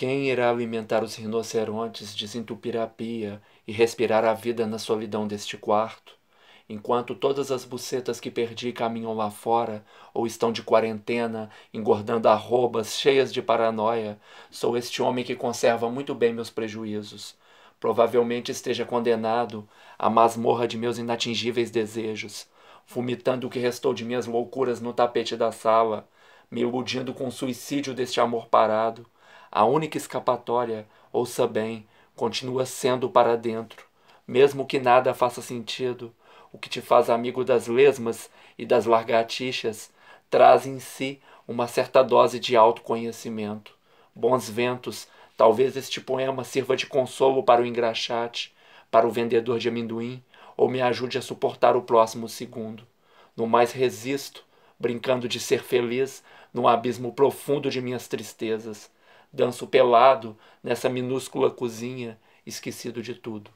Quem irá alimentar os rinocerontes, desentupir a pia e respirar a vida na solidão deste quarto, enquanto todas as bucetas que perdi caminham lá fora ou estão de quarentena, engordando arrobas cheias de paranoia, sou este homem que conserva muito bem meus prejuízos. Provavelmente esteja condenado à masmorra de meus inatingíveis desejos, vomitando o que restou de minhas loucuras no tapete da sala, me iludindo com o suicídio deste amor parado a única escapatória, ouça bem, continua sendo para dentro, mesmo que nada faça sentido. O que te faz amigo das lesmas e das largatixas traz em si uma certa dose de autoconhecimento. Bons ventos, talvez este poema sirva de consolo para o engraxate, para o vendedor de amendoim, ou me ajude a suportar o próximo segundo. No mais resisto, brincando de ser feliz num abismo profundo de minhas tristezas danço pelado nessa minúscula cozinha, esquecido de tudo.